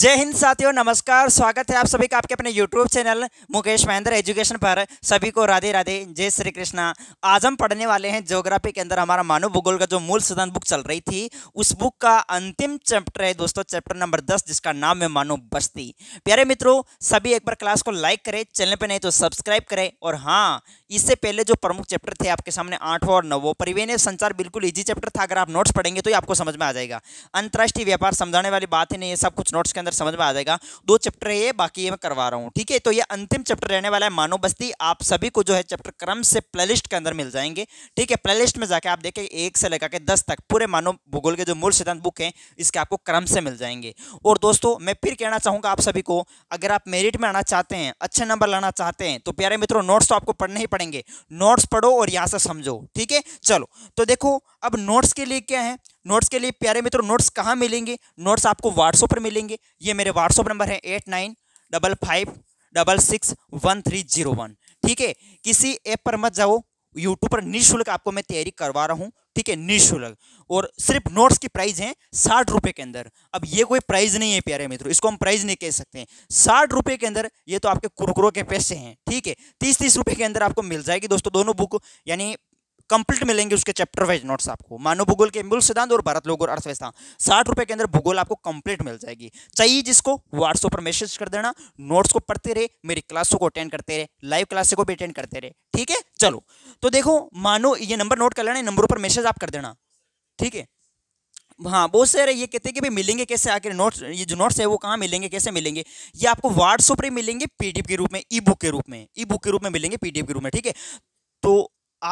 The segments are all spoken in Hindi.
जय हिंद साथियों नमस्कार स्वागत है आप सभी का आपके अपने YouTube channel Mukesh Mahendra education पर सभी को राधे राधे जय श्री कृष्णा आज हम पढ़ने वाले हैं ज्योग्राफी के अंदर हमारा मानव भूगोल का जो मूल सदन बुक चल रही थी उस बुक का अंतिम चैप्टर है दोस्तों चैप्टर नंबर दस जिसका नाम है मानव बस्ती प्यारे मित्रों सभी एक बार क्लास को लाइक करें चैनल पर नहीं तो सब्सक्राइब करें और हाँ इससे पहले जो प्रमुख चैप्टर थे आपके सामने आठवां और नवो परिवहन संचार बिल्कुल ईजी चैप्टर था अगर आप नोट्स पढ़ेंगे तो ये आपको समझ में आ जाएगा अंतर्राष्ट्रीय व्यापार समझाने वाली बात ही नहीं है सब कुछ नोट्स के अंदर समझ में आ जाएगा दो चैप्टर है ये बाकी ये मैं करवा रहा हूँ ठीक है तो ये अंतिम चैप्टर रहने वाला है मानव बस्ती आप सभी को जो है चैप्टर क्रम से लिस्ट के अंदर मिल जाएंगे ठीक है लिस्ट में जाकर आप देखें एक से लगा के दस तक पूरे मानव भूगोल के जो मूल सिद्धांत बुक हैं इसके आपको क्रम से मिल जाएंगे और दोस्तों मैं फिर कहना चाहूँगा आप सभी को अगर आप मेरिट में आना चाहते हैं अच्छे नंबर लाना चाहते हैं तो प्यारे मित्रों नोट्स तो आपको पढ़ने ही पड़ेंगे पढ़ेंगे नोट्स पढ़ो और यहाँ से समझो ठीक है चलो तो देखो अब नोट्स के लिए क्या है नोट्स के लिए प्यारे मित्रों नोट्स कहाँ मिलेंगे नोट्स आपको व्हाट्सअप पर मिलेंगे ये मेरे व्हाट्सअप नंबर है eight nine double five double six one three zero one ठीक है किसी ऐप पर मत जाओ यूट्यूब पर निःशुल्क आपको मैं तैयारी करवा रहा हूँ ठीक है निःशुल्क और सिर्फ नोट्स की प्राइस है साठ रुपए के अंदर अब ये कोई प्राइस नहीं है प्यारे मित्रों इसको हम प्राइस नहीं कह सकते हैं साठ रुपए के अंदर ये तो आपके कुरकुरों के पैसे हैं ठीक है तीस तीस रुपए के अंदर आपको मिल जाएगी दोस्तों दोनों बुक यानी कंप्लीट मिलेंगे उसके चैप्टर वाइज नोट्स आपको मानव भूगोल के मूल सिद्धांत और भारत लोग और अर्थव्यवस्था साठ रुपए के अंदर भूगोल आपको कंप्लीट मिल जाएगी चाहिए जिसको व्हाट्सअप पर मैसेज कर देना नोट्स को पढ़ते रहे मेरी क्लासों को अटेंड करते रहे लाइव क्लासे को भी अटेंड करते रहे ठीक है चलो तो देखो मानो ये नंबर नोट कर लेना नंबरों पर मैसेज आप कर देना ठीक है हाँ बहुत सारे ये कहते हैं कि भाई मिलेंगे कैसे आखिर नोट्स ये जो नोट्स है वो कहाँ मिलेंगे कैसे मिलेंगे ये आपको व्हाट्सअप पर मिलेंगे पीडीएफ के रूप में ई बुक के रूप में ई बुक के रूप में मिलेंगे पीडीएफ के रूप में ठीक है तो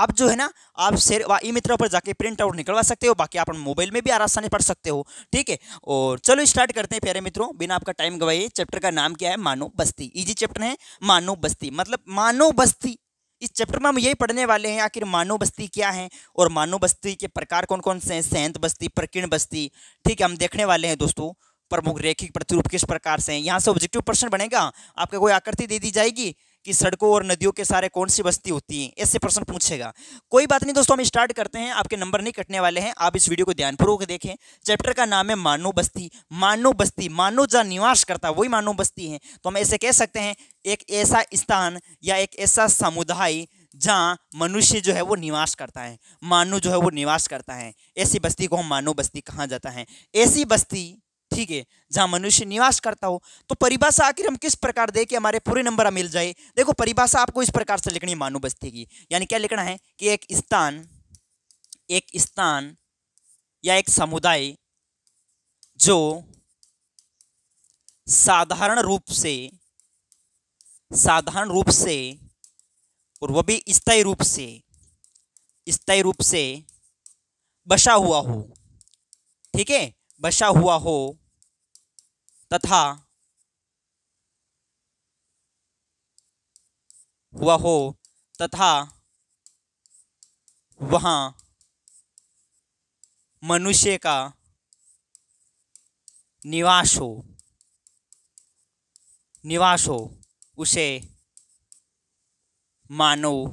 आप जो है ना आप शेयर ई मित्रों पर जाके प्रिंट आउट निकलवा सकते हो बाकी आप मोबाइल में भी आसानी पढ़ सकते हो ठीक है और चलो स्टार्ट करते हैं प्यारे मित्रों बिना आपका टाइम गवाइए चैप्टर का नाम क्या है मानव बस्ती इजी चैप्टर है मानव बस्ती मतलब मानव बस्ती इस चैप्टर में हम यही पढ़ने वाले हैं आखिर मानव बस्ती क्या है और मानव बस्ती के प्रकार कौन कौन से हैं सैंत बस्ती प्रकीर्ण बस्ती ठीक है हम देखने वाले हैं दोस्तों प्रमुख रेखिक प्रतिरूप किस प्रकार से हैं यहाँ से ऑब्जेक्टिव प्रश्न बनेगा आपका कोई आकृति दे दी जाएगी कि सड़कों और नदियों के सारे कौन सी बस्ती होती है ऐसे प्रश्न पूछेगा कोई बात नहीं दोस्तों हम स्टार्ट करते हैं आपके नंबर नहीं कटने वाले हैं आप इस वीडियो को ध्यानपूर्वक देखें चैप्टर का नाम है मानव बस्ती मानव बस्ती मानव जहाँ निवास करता है वही मानव बस्ती है तो हम ऐसे कह सकते हैं एक ऐसा स्थान या एक ऐसा समुदाय जहाँ मनुष्य जो है वो निवास करता है मानव जो है वो निवास करता है ऐसी बस्ती को हम मानव बस्ती कहा जाता है ऐसी बस्ती ठीक है जहां मनुष्य निवास करता हो तो परिभाषा आखिर हम किस प्रकार दे कि हमारे पूरे नंबर मिल जाए देखो परिभाषा आपको इस प्रकार से लिखनी मानु बस्ती की यानी क्या लिखना है कि एक स्थान एक स्थान या एक समुदाय जो साधारण रूप से साधारण रूप से और वह भी स्थायी रूप से स्थायी रूप से बसा हुआ हो ठीक है बसा हुआ हो तथा हुआ हो तथा वहाँ मनुष्य का निवास हो निवास हो उसे मानव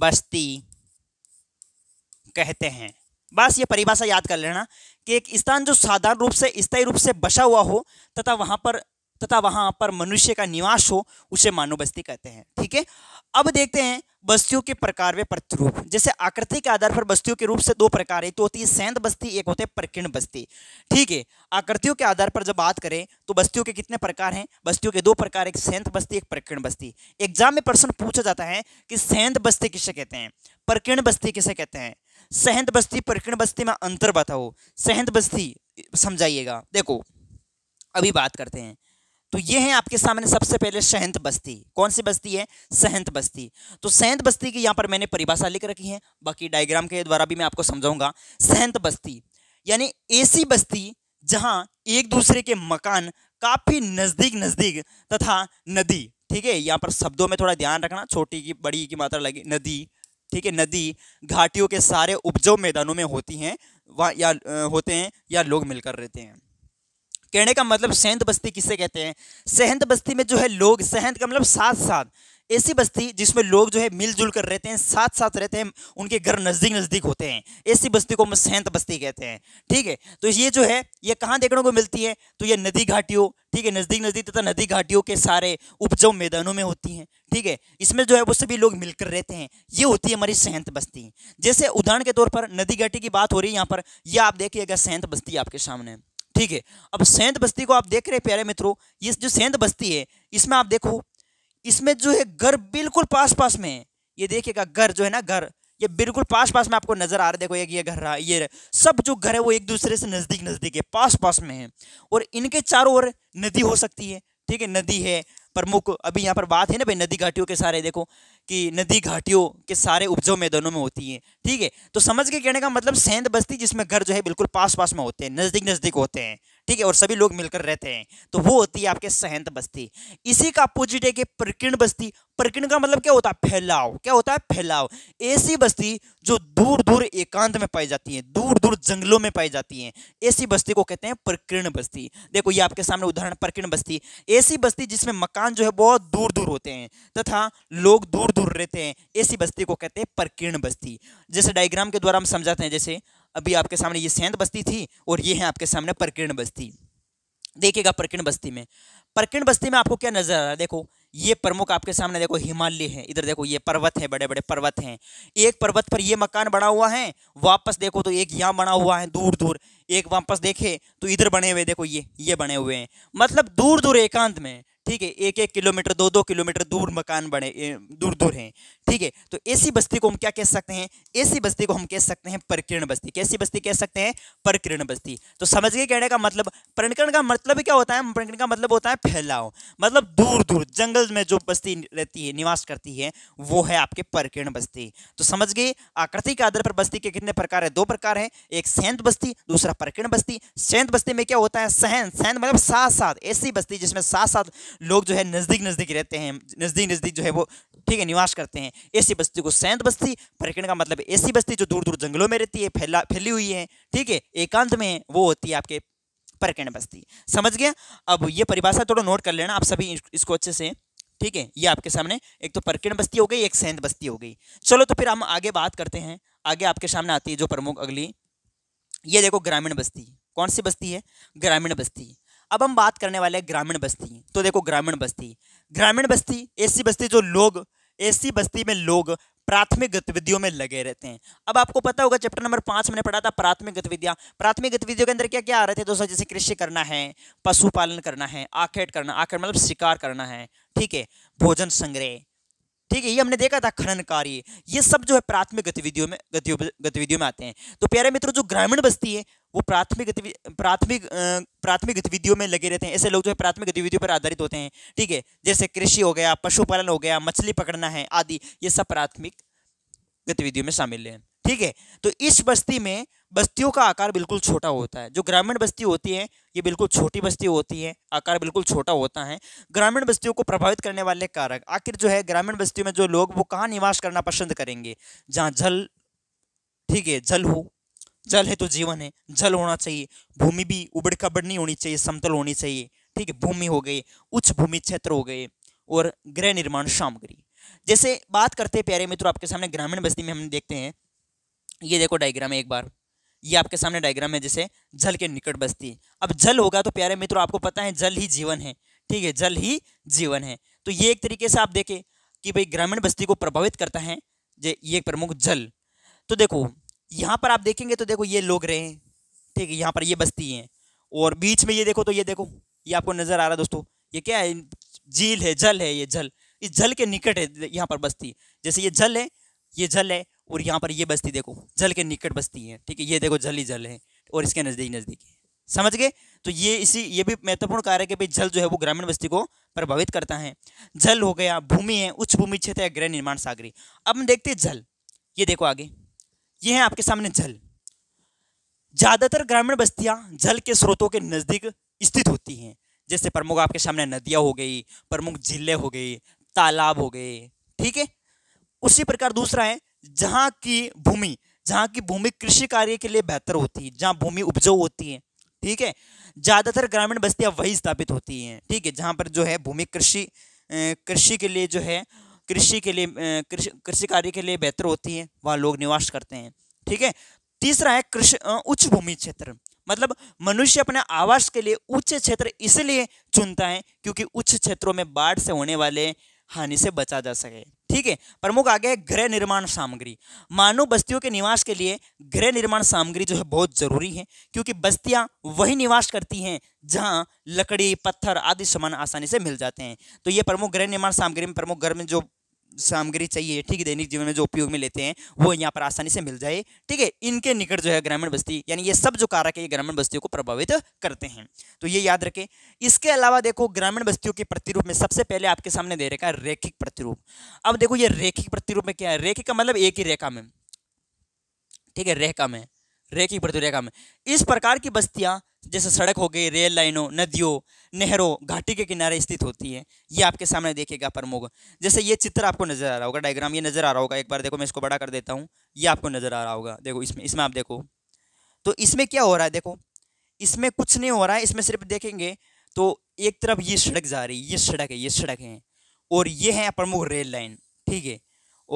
बस्ती कहते हैं बस ये परिभाषा याद कर लेना कि एक स्थान जो साधारण रूप से स्थायी रूप से बसा हुआ हो तथा वहां पर तथा वहां पर मनुष्य का निवास हो उसे मानव बस्ती कहते हैं ठीक है अब देखते हैं बस्तियों के प्रकार वे प्रतिरूप जैसे आकृति के आधार पर बस्तियों के रूप से दो प्रकार एक तो होती है सैंत बस्ती एक होते हैं प्रकीर्ण बस्ती ठीक है आकृतियों के आधार पर जब बात करें तो बस्तियों के कितने प्रकार हैं बस्तियों के दो प्रकार एक सैंत बस्ती एक प्रकीर्ण बस्ती एग्जाम में प्रश्न पूछा जाता है कि सैंत बस्ती किसे कहते हैं प्रकीर्ण बस्ती किसे कहते हैं सहंत बस्ती प्रकरण बस्ती में अंतर बताओ सहंत बस्ती समझाइएगा देखो अभी बात करते हैं तो ये है आपके सामने सबसे पहले सहंत बस्ती कौन सी बस्ती है सहंत बस्ती तो सहंत बस्ती की यहाँ पर मैंने परिभाषा लिख रखी है बाकी डायग्राम के द्वारा भी मैं आपको समझाऊंगा सहंत बस्ती यानी ऐसी बस्ती जहाँ एक दूसरे के मकान काफ़ी नज़दीक नज़दीक तथा नदी ठीक है यहाँ पर शब्दों में थोड़ा ध्यान रखना छोटी की बड़ी की मात्रा लगी नदी ठीक है नदी घाटियों के सारे उपजाऊ मैदानों में होती हैं वहाँ या होते हैं या लोग मिलकर रहते हैं कहने का मतलब सहंत बस्ती किसे कहते हैं सहंत बस्ती में जो है लोग सहंत का मतलब साथ साथ ऐसी बस्ती जिसमें लोग जो है मिलजुल कर रहते हैं साथ साथ रहते हैं उनके घर नज़दीक नज़दीक होते हैं ऐसी बस्ती को हम सैंत बस्ती कहते हैं ठीक है तो ये जो है ये कहाँ देखने को मिलती है तो ये नदी घाटियों ठीक है नज़दीक नज़दीक तथा नदी घाटियों के सारे उपजाऊ मैदानों में होती हैं ठीक है इसमें जो है वो सभी लोग मिलकर रहते हैं ये होती है हमारी सैंत बस्ती जैसे उदाहरण के तौर पर नदी घाटी की बात हो रही है यहाँ पर यह आप देखिएगा सेंत बस्ती आपके सामने ठीक है अब सेंत बस्ती को आप देख रहे हैं प्यारे मित्रों ये जो सेंत बस्ती है इसमें आप देखो इसमें जो है घर बिल्कुल पास पास में है ये देखिएगा घर जो है ना घर ये बिल्कुल पास पास में आपको नजर आ रहा है देखो एक ये घर रहा ये सब जो घर है वो एक दूसरे से नज़दीक नज़दीक है पास पास में है और इनके चारों ओर नदी हो सकती है ठीक है नदी है प्रमुख अभी यहाँ पर बात है ना भाई नदी घाटियों के सारे देखो कि नदी घाटियों के सारे उपजाऊ मैदानों में होती है ठीक है तो समझ के कहने का मतलब सेंध बस्ती जिसमें घर जो है बिल्कुल पास पास में होते हैं नज़दीक नज़दीक होते हैं ठीक है और सभी लोग मिलकर रहते हैं तो वो होती है आपके सहंत बस्ती इसी का अपोजिट है कि प्रकीर्ण बस्ती प्रकीर्ण का मतलब क्या होता है फैलाव क्या होता है फैलाव ऐसी बस्ती जो दूर दूर एकांत में पाई जाती है दूर दूर जंगलों में पाई जाती है ऐसी बस्ती को कहते हैं प्रकीर्ण बस्ती देखो ये आपके सामने उदाहरण प्रकीर्ण बस्ती ऐसी बस्ती जिसमें मकान जो है बहुत दूर दूर होते हैं तथा लोग दूर दूर रहते हैं ऐसी बस्ती को कहते हैं प्रकीर्ण बस्ती जैसे डायग्राम के द्वारा हम समझाते हैं जैसे अभी आपके सामने ये सेंध बस्ती थी और ये है आपके सामने प्रकीर्ण बस्ती देखिएगा प्रकीर्ण बस्ती में प्रकीर्ण बस्ती में आपको क्या नजर आ रहा है देखो ये प्रमुख आपके सामने देखो हिमालय है इधर देखो ये पर्वत है बड़े बड़े पर्वत हैं एक पर्वत पर ये मकान बना हुआ है वापस देखो तो एक यहाँ बना हुआ है दूर दूर एक वापस देखे तो इधर बने हुए देखो ये ये बने हुए हैं मतलब दूर दूर एकांत में ठीक है एक एक किलोमीटर दो दो किलोमीटर दूर मकान बने दूर दूर हैं ठीक है तो ऐसी बस्ती को हम क्या कह सकते हैं ऐसी बस्ती को हम कह सकते हैं परकिरण बस्ती कैसी बस्ती कह सकते हैं परकिरण बस्ती तो समझ गए कहने का मतलब प्रकरण का मतलब क्या होता है प्रकरण का मतलब होता है फैलाव मतलब दूर दूर जंगल में जो बस्ती रहती है निवास करती है वो है आपके परकिरण बस्ती तो समझ गए आकृति के आधार पर बस्ती के कितने प्रकार है दो प्रकार है एक सैंत बस्ती दूसरा परकिरण बस्ती सैंत बस्ती में क्या होता है सहन सैंत मतलब साथ साथ ऐसी बस्ती जिसमें साथ साथ लोग जो है नज़दीक नज़दीक रहते हैं नज़दीक नज़दीक जो है वो ठीक है निवास करते हैं ऐसी बस्ती को सैंत बस्ती पर्यटन का मतलब ऐसी बस्ती जो दूर दूर जंगलों में रहती है फैला फैली हुई है ठीक है एकांत में है वो होती है आपके पर्यटन बस्ती समझ गया अब ये परिभाषा थोड़ा नोट कर लेना आप सभी इसको अच्छे से ठीक है ये आपके सामने एक तो पर्किण बस्ती हो गई एक सैंत बस्ती हो गई चलो तो फिर हम आगे बात करते हैं आगे आपके सामने आती है जो प्रमुख अगली ये देखो ग्रामीण बस्ती कौन सी बस्ती है ग्रामीण बस्ती अब हम बात करने वाले हैं ग्रामीण बस्ती तो देखो ग्रामीण बस्ती ग्रामीण बस्ती ऐसी बस्ती जो लोग ऐसी बस्ती में लोग प्राथमिक गतिविधियों में लगे रहते हैं अब आपको पता होगा चैप्टर नंबर पाँच मैंने पढ़ा था प्राथमिक गतिविधियाँ प्राथमिक गतिविधियों के अंदर क्या क्या आ रहे थे दोस्तों जैसे कृषि करना है पशुपालन करना है आखेट करना आखेट मतलब शिकार करना है ठीक है भोजन संग्रह ठीक है ये हमने देखा था खनन कार्य ये सब जो है प्राथमिक गतिविधियों में गतिविधियों में आते हैं तो प्यारे मित्रों जो ग्रामीण बस्ती है वो प्राथमिक गतिविधि प्राथमिक प्राथमिक गतिविधियों में लगे रहते हैं ऐसे लोग जो है प्राथमिक गतिविधियों पर आधारित होते हैं ठीक है जैसे कृषि हो गया पशुपालन हो गया मछली पकड़ना है आदि ये सब प्राथमिक गतिविधियों में शामिल हैं ठीक है तो इस बस्ती में बस्तियों का आकार बिल्कुल छोटा होता है जो ग्रामीण बस्ती होती है ये बिल्कुल छोटी बस्ती होती है आकार बिल्कुल छोटा होता है ग्रामीण बस्तियों को प्रभावित करने वाले कारक आखिर जो है ग्रामीण बस्तियों में जो लोग वो कहाँ निवास करना पसंद करेंगे जहाँ जल ठीक है जल हो जल है तो जीवन है जल होना चाहिए भूमि भी उबड़ खबड़ नहीं होनी चाहिए समतल होनी चाहिए ठीक है भूमि हो गई उच्च भूमि क्षेत्र हो गए और गृह निर्माण सामग्री जैसे बात करते हैं प्यारे मित्रों आपके सामने ग्रामीण बस्ती में हम देखते हैं ये देखो डायग्राम है एक बार ये आपके सामने डायग्राम है जैसे जल के निकट बस्ती अब जल होगा तो प्यारे मित्रों आपको पता है जल ही जीवन है ठीक है जल ही जीवन है तो ये एक तरीके से आप देखें कि भाई ग्रामीण बस्ती को प्रभावित करता है ये प्रमुख जल तो देखो यहाँ पर आप देखेंगे तो देखो ये लोग रहे हैं ठीक है यहाँ पर ये बस्ती हैं और बीच में ये देखो तो ये देखो ये आपको नज़र आ रहा है दोस्तों ये क्या है झील है जल है ये जल इस जल के निकट है यहाँ पर बस्ती जैसे ये जल है ये जल है और यहाँ पर ये बस्ती देखो जल के निकट बस्ती है ठीक है ये देखो जल ही जल है और इसके नज़दीक नज़दीक है समझ गए तो ये इसी ये भी महत्वपूर्ण कार्य है कि भाई जल जो है वो ग्रामीण बस्ती को प्रभावित करता है जल हो गया भूमि है उच्च भूमि क्षेत्र है गृह निर्माण सागरी अब हम देखते हैं जल ये देखो आगे ये है आपके सामने जल ज़्यादातर ग्रामीण बस्तियां जल के स्रोतों के नज़दीक स्थित होती हैं जैसे प्रमुख आपके सामने नदियां हो गई प्रमुख जिले हो गए तालाब हो गए ठीक है उसी प्रकार दूसरा है जहां की भूमि जहां की भूमि कृषि कार्य के लिए बेहतर होती है जहां भूमि उपजाऊ होती है ठीक है ज़्यादातर ग्रामीण बस्तियां वही स्थापित होती हैं ठीक है जहां पर जो है भूमि कृषि कृषि के लिए जो है कृषि के लिए कृषि कृषि कार्य के लिए बेहतर होती है वहाँ लोग निवास करते हैं ठीक है तीसरा है कृषि उच्च भूमि क्षेत्र मतलब मनुष्य अपने आवास के लिए उच्च क्षेत्र इसलिए चुनता है क्योंकि उच्च क्षेत्रों में बाढ़ से होने वाले हानि से बचा जा सके ठीक है प्रमुख आगे है गृह निर्माण सामग्री मानव बस्तियों के निवास के लिए गृह निर्माण सामग्री जो है बहुत जरूरी है क्योंकि बस्तियां वही निवास करती हैं जहां लकड़ी पत्थर आदि सामान आसानी से मिल जाते हैं तो ये प्रमुख गृह निर्माण सामग्री में प्रमुख घर में जो सामग्री चाहिए ठीक है दैनिक जीवन में जो उपयोग में लेते हैं वो यहाँ पर आसानी से मिल जाए ठीक है इनके निकट जो है ग्रामीण बस्ती यानी ये सब जो कारक है ये ग्रामीण बस्तियों को प्रभावित करते हैं तो ये याद रखें इसके अलावा देखो ग्रामीण बस्तियों के प्रतिरूप में सबसे पहले आपके सामने दे रेखा रेखिक प्रतिरूप अब देखो ये रेखिक प्रतिरूप में क्या है रेखिक का मतलब एक ही रेखा में ठीक है रेखा में रेखिक प्रतिरूप रेखा में इस प्रकार की बस्तियाँ जैसे सड़क हो गई रेल लाइनों नदियों नहरों घाटी के किनारे स्थित होती है ये आपके सामने देखेगा प्रमुख जैसे ये चित्र आपको नजर आ रहा होगा डायग्राम ये नजर आ रहा होगा एक बार देखो मैं इसको बड़ा कर देता हूँ ये आपको नजर आ रहा होगा देखो इसमें इसमें आप देखो तो इसमें क्या हो रहा है देखो इसमें कुछ नहीं हो रहा है इसमें सिर्फ देखेंगे तो एक तरफ ये सड़क जा रही है ये सड़क है ये सड़क है और ये है प्रमुख रेल लाइन ठीक है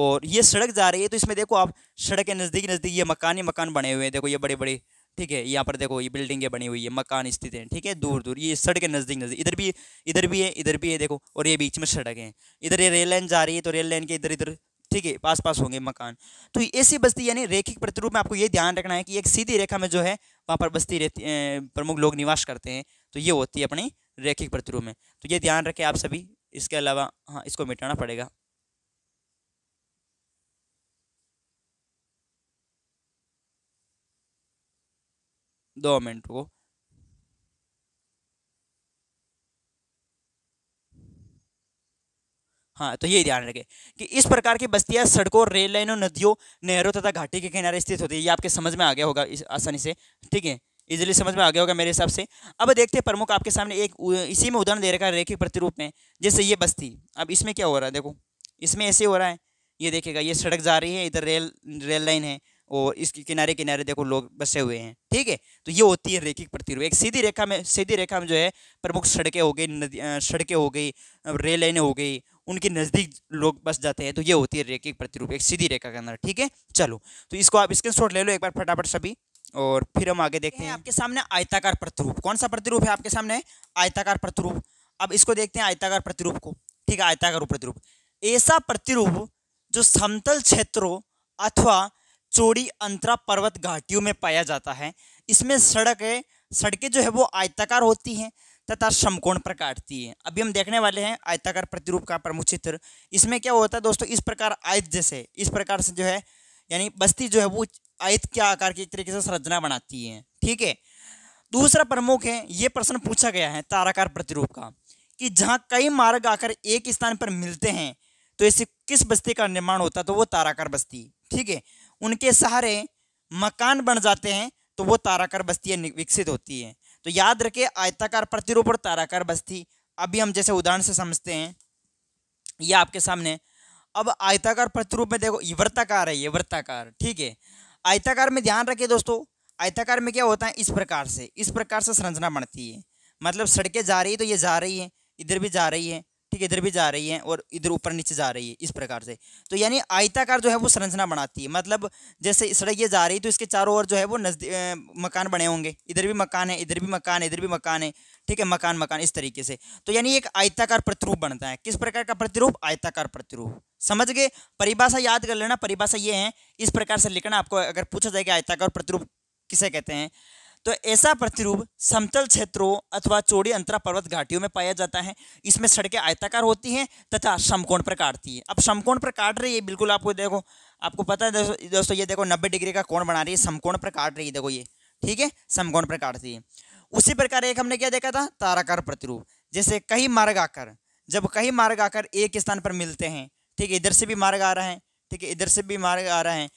और ये सड़क जा रही है तो इसमें देखो आप सड़क के नज़दीक नज़दीक ये मकान ही मकान बने हुए हैं देखो ये बड़े बड़े ठीक है यहाँ पर देखो ये बिल्डिंगें बनी हुई है मकान स्थित हैं ठीक है दूर दूर ये सड़क के नज़दीक नज़दीक इधर भी इधर भी है इधर भी है देखो और ये बीच में सड़क है इधर ये रेल लाइन जा रही है तो रेल लाइन के इधर इधर ठीक है पास पास होंगे मकान तो ऐसी बस्ती यानी रेखिक प्रतिरूप में आपको ये ध्यान रखना है कि एक सीधी रेखा में जो है वहाँ पर बस्ती रहती प्रमुख लोग निवास करते हैं तो ये होती है अपनी रेखिक प्रतिरूप में तो ये ध्यान रखें आप सभी इसके अलावा हाँ इसको मिटाना पड़ेगा दो मिनट को हाँ तो ये ध्यान रखें कि इस प्रकार की बस्तियां सड़कों रेल लाइनों नदियों नहरों तथा घाटी के किनारे स्थित होती है ये आपके समझ में आ गया होगा इस आसानी से ठीक है इजिली समझ में आ गया होगा मेरे हिसाब से अब देखते हैं प्रमुख आपके सामने एक इसी में उदाहरण दे रखा है रेखिक प्रतिरूप में जैसे ये बस्ती अब इसमें क्या हो रहा है देखो इसमें ऐसे हो रहा है ये देखेगा ये सड़क जा रही है इधर रेल रेल लाइन है और इसके किनारे किनारे देखो लोग बसे हुए हैं ठीक है तो ये होती है रेखिक प्रतिरूप एक सीधी रेखा में सीधी रेखा में जो है प्रमुख सड़कें हो गई नदी सड़कें हो गई रेल लाइनें हो गई उनके नज़दीक लोग बस जाते हैं तो ये होती है रेखिक प्रतिरूप एक सीधी रेखा के अंदर ठीक है चलो तो इसको आप स्क्रीन ले लो एक बार फटाफट सभी और फिर हम आगे देखते हैं आपके सामने आयताकार प्रतिरूप कौन सा प्रतिरूप है आपके सामने आयताकार प्रतिरूप अब इसको देखते हैं आयताकार प्रतिरूप को ठीक है आयताकार प्रतिरूप ऐसा प्रतिरूप जो समतल क्षेत्रों अथवा चोड़ी अंतरा पर्वत घाटियों में पाया जाता है इसमें सड़कें सड़कें जो है वो आयताकार होती हैं तथा समकोण काटती है अभी हम देखने वाले हैं आयताकार प्रतिरूप का प्रमुख चित्र इसमें क्या होता है दोस्तों इस प्रकार आयत जैसे इस प्रकार से जो है यानी बस्ती जो है वो आयत के आकार की तरीके से संरचना बनाती है ठीक है दूसरा प्रमुख है ये प्रश्न पूछा गया है ताराकार प्रतिरूप का कि जहाँ कई मार्ग आकर एक स्थान पर मिलते हैं तो ऐसी किस बस्ती का निर्माण होता है तो वो ताराकार बस्ती ठीक है उनके सहारे मकान बन जाते हैं तो वो ताराकार बस्तियाँ विकसित होती हैं तो याद रखे आयताकार प्रतिरूप और ताराकार बस्ती अभी हम जैसे उदाहरण से समझते हैं ये आपके सामने अब आयताकार प्रतिरूप में देखो ये वृत्ताकार है ये वृत्ताकार ठीक है आयताकार में ध्यान रखिए दोस्तों आयताकार में क्या होता है इस प्रकार से इस प्रकार से संरचना बनती है मतलब सड़कें जा रही है तो ये जा रही है इधर भी जा रही है ठीक है इधर भी जा रही है और इधर ऊपर नीचे जा रही है इस प्रकार से तो यानी आयताकार जो है वो संरचना बनाती है मतलब जैसे सड़क ये जा रही है तो इसके चारों ओर जो है वो नजदीक मकान बने होंगे इधर भी मकान है इधर भी मकान है इधर भी मकान है ठीक है मकान मकान इस तरीके से तो यानी एक आयताकार प्रतिरूप बनता है किस प्रकार का प्रतिरूप आयताकार प्रतिरूप समझ गए परिभाषा याद कर लेना परिभाषा ये है इस प्रकार से लिखना आपको अगर पूछा जाए कि आयताकार प्रतिरूप किसे कहते हैं तो ऐसा प्रतिरूप समतल क्षेत्रों अथवा चौड़ी अंतरा पर्वत घाटियों में पाया जाता है इसमें सड़कें आयताकार होती हैं तथा समकोण पर काटती है अब समकोण पर काट रही है बिल्कुल आपको देखो आपको पता है दोस्तों ये देखो नब्बे डिग्री का कोण बना रही है समकोण पर काट रही है देखो ये ठीक है समकोण पर काटती है उसी प्रकार एक हमने क्या देखा था ताराकार प्रतिरूप जैसे कई मार्ग आकर जब कई मार्ग आकर एक स्थान पर मिलते हैं ठीक है इधर से भी मार्ग आ रहे हैं ठीक है इधर से भी मार्ग आ रहे हैं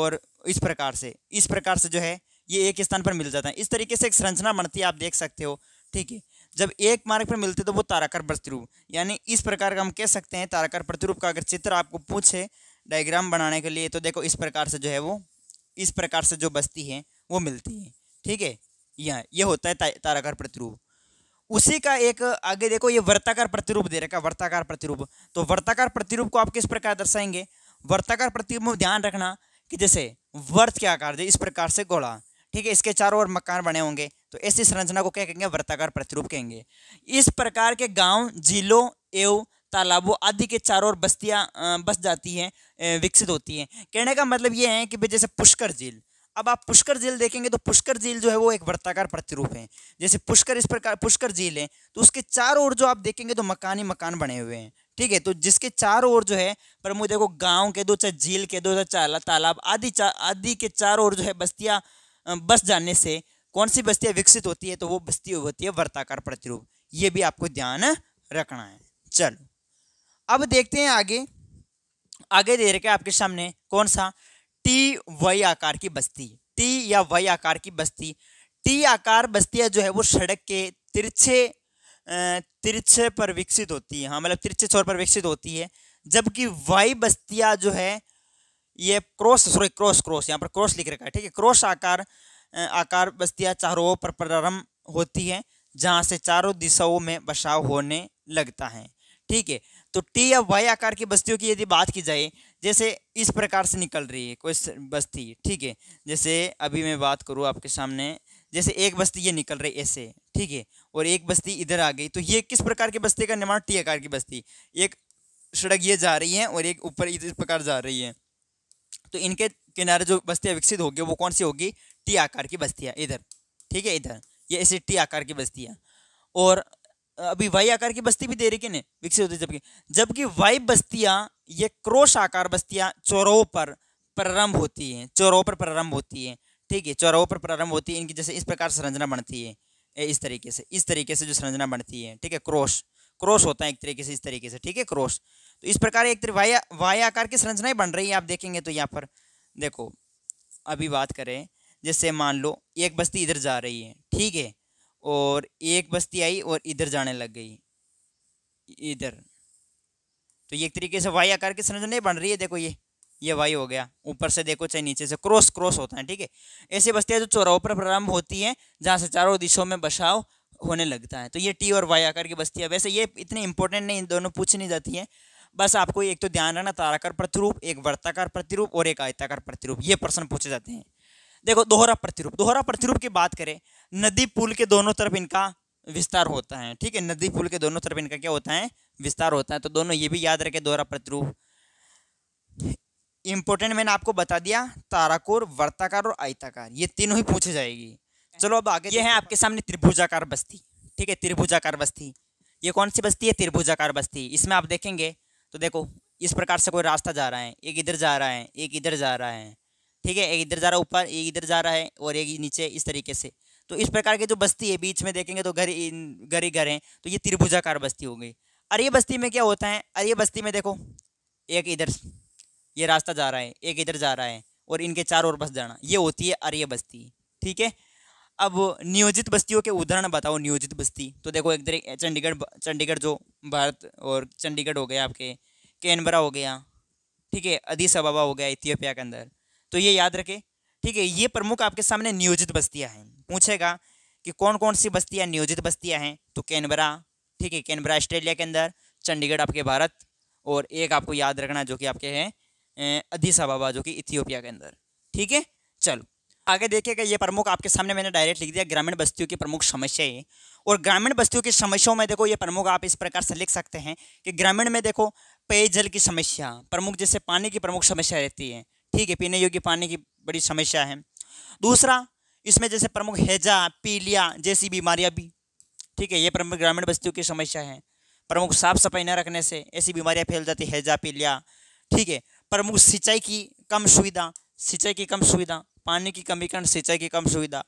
और इस प्रकार से इस प्रकार से जो है ये एक स्थान पर मिल जाता है इस तरीके से एक संरचना बनती है आप देख सकते हो ठीक है जब एक मार्ग पर मिलते तो वो ताराकार प्रतिरूप यानी इस प्रकार का हम कह सकते हैं ताराकार प्रतिरूप का अगर चित्र आपको पूछे डायग्राम बनाने के लिए तो देखो इस प्रकार से जो है वो इस प्रकार से जो बस्ती है वो मिलती है ठीक है यह यह होता है ताराकार प्रतिरूप उसी का एक आगे देखो ये वर्ताकार प्रतिरूप दे रखा वर्ताकार प्रतिरूप तो वर्ताकार प्रतिरूप को आप किस प्रकार दर्शाएंगे वर्ताकार प्रतिरूप में ध्यान रखना कि जैसे वर्त के आकार दे इस प्रकार से गोला ठीक है इसके चारों ओर मकान बने होंगे तो ऐसी संरचना को क्या कहेंगे वृत्ताकार प्रतिरूप कहेंगे इस प्रकार के गांव झीलों एवं तालाबों आदि के चारों ओर बस्तियां बस जाती हैं विकसित होती हैं कहने का मतलब ये है कि भाई जैसे पुष्कर झील अब आप पुष्कर झील देखेंगे तो पुष्कर झील जो है वो एक वृत्ताकार प्रतिरूप है जैसे पुष्कर इस प्रकार पुष्कर झील है तो उसके चारों ओर जो आप देखेंगे तो मकान ही मकान बने हुए हैं ठीक है तो जिसके चारों ओर जो है प्रमुख देखो गांव के दो चाहे झील के दो चाहे तालाब आदि आदि के चारों ओर जो है बस्तियां बस जाने से कौन सी बस्तियाँ विकसित होती है तो वो बस्ती होती है वर्ताकार प्रतिरूप ये भी आपको ध्यान रखना है चलो अब देखते हैं आगे आगे दे रखे आपके सामने कौन सा टी वाई आकार की बस्ती टी या वाई आकार की बस्ती टी आकार बस्तियाँ जो है वो सड़क के तिरछे तिरछे पर विकसित होती है हाँ मतलब तिरछे छोर पर विकसित होती है जबकि वाई बस्तियाँ जो है ये क्रॉस सॉरी क्रॉस क्रॉस यहाँ पर क्रॉस लिख रखा है ठीक है क्रॉस आकार आकार बस्तियाँ चारों ओर पर प्रारंभ होती है जहाँ से चारों दिशाओं में बसाव होने लगता है ठीक है तो टी या वाई आकार की बस्तियों की यदि बात की जाए जैसे इस प्रकार से निकल रही है कोई बस्ती ठीक है जैसे अभी मैं बात करूँ आपके सामने जैसे एक बस्ती ये निकल रही ऐसे ठीक है और एक बस्ती इधर आ गई तो ये किस प्रकार की बस्ती का निर्माण टी आकार की बस्ती एक सड़क ये जा रही है और एक ऊपर इस प्रकार जा रही है तो इनके किनारे जो बस्तियाँ विकसित होगी वो कौन सी होगी टी आकार की बस्तियाँ इधर ठीक है इधर ये ऐसे टी आकार की बस्तियाँ और अभी वाई आकार की बस्ती भी दे रही कि नहीं विकसित होती जबकि जबकि वाई बस्तियाँ ये क्रोश आकार बस्तियाँ चौराहों पर प्रारंभ होती हैं चौराहों पर प्रारंभ होती हैं ठीक है चौराहों पर प्रारंभ होती है इनकी जैसे इस प्रकार संरचना बनती है इस तरीके से इस तरीके से जो संरचना बनती है ठीक है क्रोश क्रॉस होता है एक तरीके से इस तरीके से ठीक है क्रॉस तो इस प्रकार एक वाया वाया आकार की संरचनाएं बन रही है आप देखेंगे तो यहाँ पर देखो अभी बात करें जैसे मान लो एक बस्ती इधर जा रही है ठीक है और एक बस्ती आई और इधर जाने लग गई इधर तो ये एक तरीके से वाई आकार की संरचना बन रही है देखो ये ये वाई हो गया ऊपर से देखो चाहे नीचे से क्रॉस क्रॉस होता है ठीक है ऐसी बस्तियाँ जो चौराहों पर प्रारंभ होती हैं जहाँ से चारों दिशाओं में बसाव होने लगता है तो ये टी और वाई आकार की बस्ती है वैसे ये इतने इंपॉर्टेंट नहीं दोनों पूछ नहीं जाती है बस आपको एक तो ध्यान रखना ताराकार प्रतिरूप एक वर्ताकार प्रतिरूप और एक आयताकार प्रतिरूप ये प्रश्न पूछे जाते हैं देखो दोहरा प्रतिरूप दोहरा प्रतिरूप की बात करें नदी पुल के दोनों तरफ इनका विस्तार होता है ठीक है नदी पुल के दोनों तरफ इनका क्या होता है विस्तार होता है तो दोनों ये भी याद रखें दोहरा प्रतिरूप इंपॉर्टेंट मैंने आपको बता दिया ताराकोर वर्ताकार और आयताकार ये तीनों ही पूछे जाएगी चलो अब आगे ये है आपके सामने त्रिभुजाकार बस्ती ठीक है त्रिभुजाकार बस्ती ये कौन सी बस्ती है त्रिभुजाकार बस्ती इसमें आप देखेंगे तो देखो इस प्रकार से कोई रास्ता जा रहा है एक इधर जा रहा है एक इधर जा रहा है ठीक है एक इधर जा रहा है ऊपर एक इधर जा रहा है और एक नीचे इस तरीके से तो इस प्रकार की जो बस्ती है बीच में देखेंगे तो घर घर ही घर हैं तो ये त्रिभुजाकार बस्ती हो गई अरे बस्ती में क्या होता है अरे बस्ती में देखो एक इधर ये रास्ता जा रहा है एक इधर जा रहा है और इनके चार और बस जाना ये होती है अरे बस्ती ठीक है अब नियोजित बस्तियों के उदाहरण बताओ नियोजित बस्ती तो देखो एक तरह चंडीगढ़ चंडीगढ़ जो भारत और चंडीगढ़ हो गया आपके कैनबरा हो गया ठीक है अदीस अबाबा हो गया इथियोपिया के अंदर तो ये याद रखे ठीक है ये प्रमुख आपके सामने नियोजित बस्तियाँ हैं पूछेगा कि कौन कौन सी बस्तियाँ नियोजित बस्तियाँ हैं तो कैनबरा ठीक है कैनबरा ऑस्ट्रेलिया के अंदर चंडीगढ़ आपके भारत और एक आपको याद रखना जो कि आपके हैं अदीस अबाबा जो कि इथियोपिया के अंदर ठीक है चलो आगे देखिएगा ये प्रमुख आपके सामने मैंने डायरेक्ट लिख दिया ग्रामीण बस्तियों की प्रमुख समस्याएं और ग्रामीण बस्तियों की समस्याओं में देखो ये प्रमुख आप इस प्रकार से लिख सकते हैं कि ग्रामीण में देखो पेयजल की समस्या प्रमुख जैसे पानी की प्रमुख समस्या रहती है ठीक है पीने योग्य पानी की बड़ी समस्या है दूसरा इसमें जैसे प्रमुख हैजा पीलिया जैसी बीमारियाँ भी ठीक है ये प्रमुख ग्रामीण बस्तियों की समस्या है प्रमुख साफ सफाई न रखने से ऐसी बीमारियाँ फैल जाती हैजा पीलिया ठीक है प्रमुख सिंचाई की कम सुविधा सिंचाई की कम सुविधा पानी की कमी कारण सिंचाई की कम सुविधा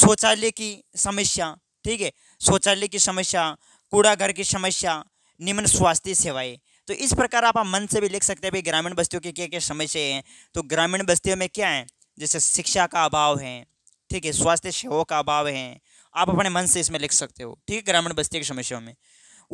शौचालय की समस्या ठीक है शौचालय की समस्या कूड़ा घर की समस्या निम्न स्वास्थ्य सेवाएं तो इस प्रकार आप मन से भी लिख सकते हैं भाई ग्रामीण बस्तियों की क्या क्या समस्याएं हैं तो ग्रामीण बस्तियों में क्या है जैसे शिक्षा का अभाव है ठीक है स्वास्थ्य सेवाओं का अभाव है आप अपने मन से इसमें लिख सकते हो ठीक है ग्रामीण बस्ती की समस्याओं में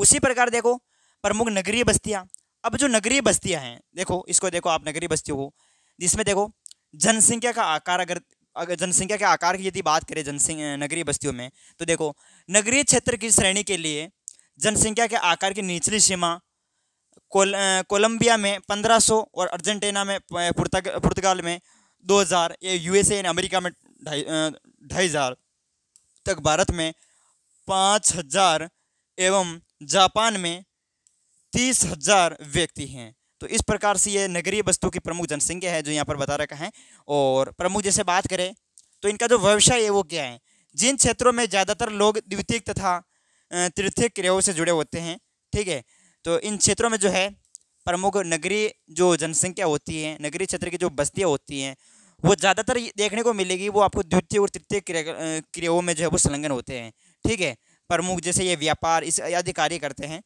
उसी प्रकार देखो प्रमुख नगरीय बस्तियाँ अब जो नगरीय बस्तियाँ हैं देखो इसको देखो आप नगरीय बस्तियों को जिसमें देखो जनसंख्या का आकार अगर अगर जनसंख्या के आकार की यदि बात करें जनसंख्या नगरीय बस्तियों में तो देखो नगरीय क्षेत्र की श्रेणी के लिए जनसंख्या के आकार की निचली सीमा कोल कोलंबिया में 1500 और अर्जेंटीना में पुर्तगाल में 2000 या यूएसए एंड अमेरिका में ढाई ढाई हज़ार तक भारत में पाँच हज़ार एवं जापान में तीस हज़ार व्यक्ति हैं तो इस प्रकार से ये नगरीय वस्तु की प्रमुख जनसंख्या है जो यहाँ पर बता रखा है और प्रमुख जैसे बात करें तो इनका जो व्यवसाय है वो क्या है जिन क्षेत्रों में ज़्यादातर लोग द्वितीय तथा तृतीय क्रियाओं से जुड़े होते हैं ठीक है तो इन क्षेत्रों में जो है प्रमुख नगरीय जो जनसंख्या होती है नगरीय क्षेत्र की जो बस्तियाँ होती हैं वो ज़्यादातर देखने को मिलेगी वो आपको द्वितीय और तृतीय क्रियाओं में जो है वो संलग्न होते हैं ठीक है प्रमुख जैसे ये व्यापार इस आदि कार्य करते हैं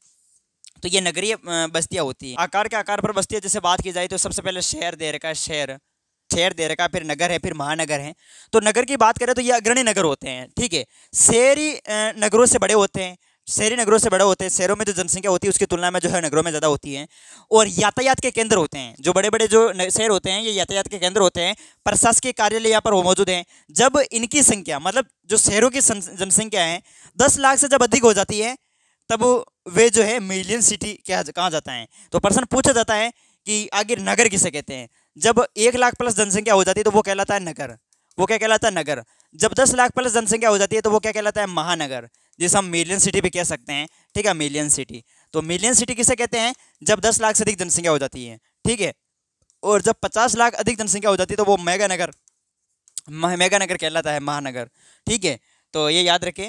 तो ये नगरीय बस्तियाँ होती हैं आकार के आकार पर बस्तियाँ जैसे बात की जाए तो सबसे पहले शहर दे रखा है शहर शहर दे रखा फिर नगर है फिर महानगर है तो नगर की बात करें तो ये अग्रणी नगर होते हैं ठीक है शहरी नगरों से बड़े होते हैं शहरी नगरों से बड़े होते हैं शहरों में जो जनसंख्या होती है उसकी तुलना में जो है नगरों में ज़्यादा होती है और यातायात के केंद्र होते हैं जो बड़े बड़े जो शहर होते हैं ये यातायात के केंद्र होते हैं प्रशासकीय कार्यालय यहाँ पर मौजूद हैं जब इनकी संख्या मतलब जो शहरों की जनसंख्या है दस लाख से जब अधिक हो जाती है तब वे जो है मिलियन सिटी क्या कहा जाता है तो प्रश्न पूछा जाता है कि आगे नगर किसे कहते हैं जब एक लाख प्लस जनसंख्या हो जाती है तो वो कहलाता है नगर वो क्या कहलाता है नगर जब दस लाख प्लस जनसंख्या हो जाती है तो वो क्या कहलाता है महानगर जिसे हम मिलियन सिटी भी कह सकते हैं ठीक है मिलियन सिटी तो मिलियन सिटी किसे कहते हैं जब दस लाख से अधिक जनसंख्या हो जाती है ठीक है और जब पचास लाख अधिक जनसंख्या हो जाती है तो वो मेगा नगर मेगा नगर कहलाता है महानगर ठीक है तो ये याद रखें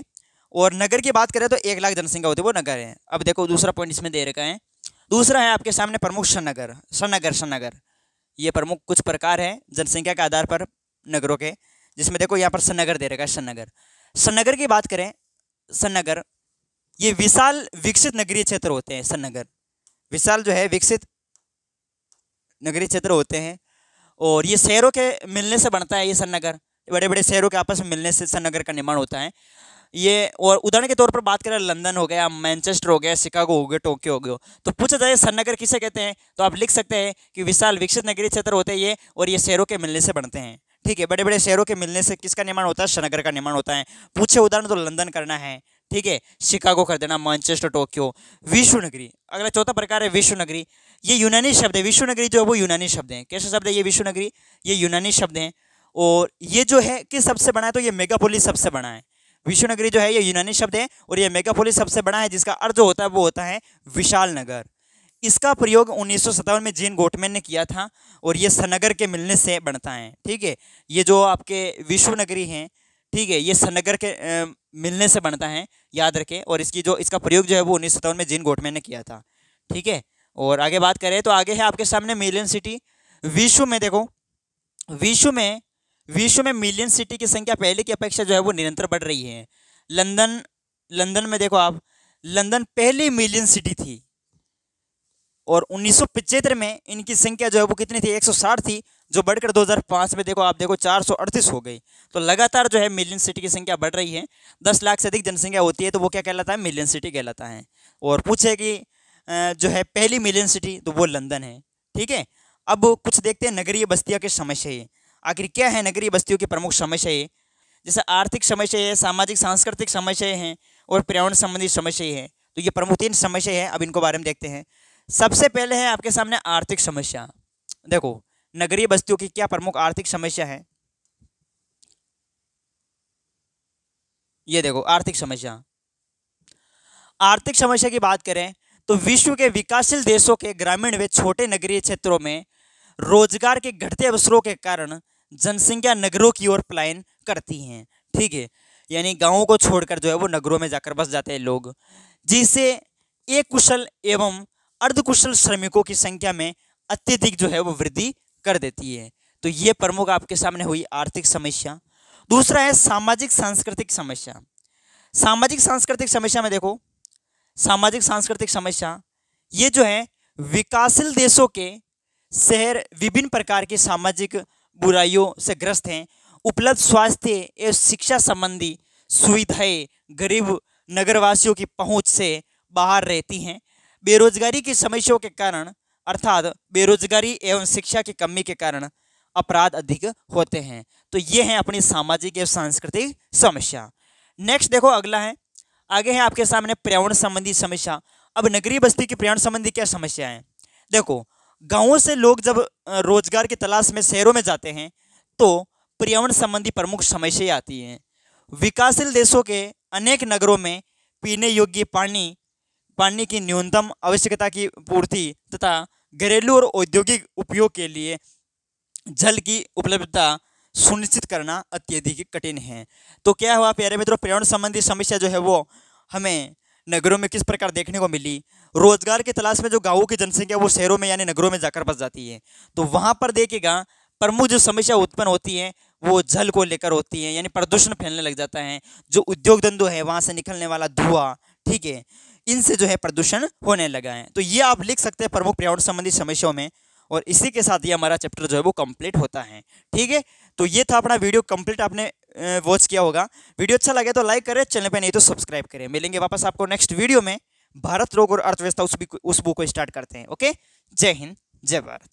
और नगर की बात करें तो एक लाख जनसंख्या होती है वो नगर है अब देखो दूसरा पॉइंट इसमें दे रखा है दूसरा है आपके सामने प्रमुख शनगर शनगर शनगर ये प्रमुख कुछ प्रकार हैं जनसंख्या के आधार पर नगरों के जिसमें देखो यहाँ पर सनगर दे रखा है सनगर सनगर की बात करें सनगर ये विशाल विकसित नगरीय क्षेत्र होते हैं सनगर विशाल जो है विकसित नगरीय क्षेत्र होते हैं और ये शहरों के मिलने से बनता है ये सन्नगर बड़े बड़े शहरों के आपस में मिलने से सन्नगर का निर्माण होता है ये और उदाहरण के तौर पर बात करें लंदन हो गया मैनचेस्टर हो गया शिकागो हो गया टोक्यो हो गया तो पूछा जाए सन्नगर किसे कहते हैं तो आप लिख सकते हैं कि विशाल विकसित नगरी क्षेत्र होते हैं ये और ये शहरों के मिलने से बनते हैं ठीक है बड़े बड़े शहरों के मिलने से किसका निर्माण होता है शनगर का निर्माण होता है पूछे उदाहरण तो लंदन करना है ठीक है शिकागो कर देना मैनचेस्टर टोक्यो विश्व नगरी अगला चौथा प्रकार है विश्व नगरी ये यूनानी शब्द है विश्व नगरी जो है वो यूनानी शब्द हैं कैसे शब्द है ये विश्व नगरी ये यूनानी शब्द हैं और ये जो है कि सबसे बड़ा है तो ये मेगापोलिस सबसे बड़ा है विश्वनगरी जो है ये यूनानी शब्द है और ये मेगापोलिस सबसे बड़ा है जिसका अर्थ जो होता है वो होता है विशाल नगर इसका प्रयोग उन्नीस में जीन गोटमैन ने किया था और ये सनगर के मिलने से बनता है ठीक है ये जो आपके विश्वनगरी हैं ठीक है ये सनगर के आ, मिलने से बनता है याद रखें और इसकी जो इसका प्रयोग जो है वो उन्नीस में जीन गोटमैन ने किया था ठीक है और आगे बात करें तो आगे है आपके सामने मिलियन सिटी विश्व में देखो विश्व में विश्व में मिलियन सिटी की संख्या पहले की अपेक्षा जो है वो निरंतर बढ़ रही है लंदन लंदन में देखो आप लंदन पहली मिलियन सिटी थी और उन्नीस में इनकी संख्या जो है वो कितनी थी 160 थी जो बढ़कर 2005 में देखो आप देखो 438 हो गई तो लगातार जो है मिलियन सिटी की संख्या बढ़ रही है 10 लाख से अधिक जनसंख्या होती है तो वो क्या कहलाता है मिलियन सिटी कहलाता है और पूछे कि जो है पहली मिलियन सिटी तो वो लंदन है ठीक है अब कुछ देखते हैं नगरीय बस्तियाँ की समस्याएँ आखिर क्या है नगरीय बस्तियों की प्रमुख समस्याएँ जैसे आर्थिक समस्या है सामाजिक सांस्कृतिक समस्याएं हैं और पर्यावरण संबंधी समस्याएँ हैं तो ये प्रमुख तीन समस्या है अब इनको बारे में देखते हैं सबसे पहले है आपके सामने आर्थिक समस्या देखो नगरीय बस्तियों की क्या प्रमुख आर्थिक समस्या है ये देखो आर्थिक समस्या आर्थिक समस्या की बात करें तो विश्व के विकासशील देशों के ग्रामीण व छोटे नगरीय क्षेत्रों में रोजगार के घटते अवसरों के कारण जनसंख्या नगरों की ओर पलायन करती हैं ठीक है यानी गाँवों को छोड़कर जो है वो नगरों में जाकर बस जाते हैं लोग जिससे एक कुशल एवं अर्धकुशल श्रमिकों की संख्या में अत्यधिक जो है वो वृद्धि कर देती है तो ये प्रमुख आपके सामने हुई आर्थिक समस्या दूसरा है सामाजिक सांस्कृतिक समस्या सामाजिक सांस्कृतिक समस्या में देखो सामाजिक सांस्कृतिक समस्या ये जो है विकासशील देशों के शहर विभिन्न प्रकार की सामाजिक बुराइयों से ग्रस्त हैं उपलब्ध स्वास्थ्य एवं शिक्षा संबंधी सुविधाएं गरीब नगरवासियों की पहुंच से बाहर रहती हैं बेरोजगारी की समस्याओं के कारण अर्थात बेरोजगारी एवं शिक्षा की कमी के कारण अपराध अधिक होते हैं तो ये हैं अपनी सामाजिक एवं सांस्कृतिक समस्या नेक्स्ट देखो अगला है आगे है आपके सामने पर्यावरण संबंधी समस्या अब नगरीय बस्ती की पर्यावरण संबंधी क्या समस्या है देखो गांवों से लोग जब रोजगार की तलाश में शहरों में जाते हैं तो पर्यावरण संबंधी प्रमुख समस्याएं आती हैं विकासशील देशों के अनेक नगरों में पीने योग्य पानी पानी की न्यूनतम आवश्यकता की पूर्ति तथा घरेलू और औद्योगिक उपयोग के लिए जल की उपलब्धता सुनिश्चित करना अत्यधिक कठिन है तो क्या हुआ प्यारे मित्रों पर्यावरण संबंधी समस्या जो है वो हमें नगरों में किस प्रकार देखने को मिली रोजगार की तलाश में जो गाँवों की जनसंख्या वो शहरों में यानी नगरों में जाकर बस जाती है तो वहाँ पर देखेगा प्रमुख जो समस्या उत्पन्न होती है वो जल को लेकर होती है यानी प्रदूषण फैलने लग जाता है जो उद्योग धंधो है वहाँ से निकलने वाला धुआं ठीक है इनसे जो है प्रदूषण होने लगा है तो ये आप लिख सकते हैं प्रमुख पर्यावरण संबंधी समस्याओं में और इसी के साथ ये हमारा चैप्टर जो है वो कंप्लीट होता है ठीक है तो ये था अपना वीडियो कंप्लीट आपने वॉच किया होगा वीडियो अच्छा लगे तो लाइक करें चैनल पर नहीं तो सब्सक्राइब करें मिलेंगे वापस आपको नेक्स्ट वीडियो में भारत रोग और अर्थव्यवस्था उस बुक को स्टार्ट करते हैं ओके जय हिंद जय भारत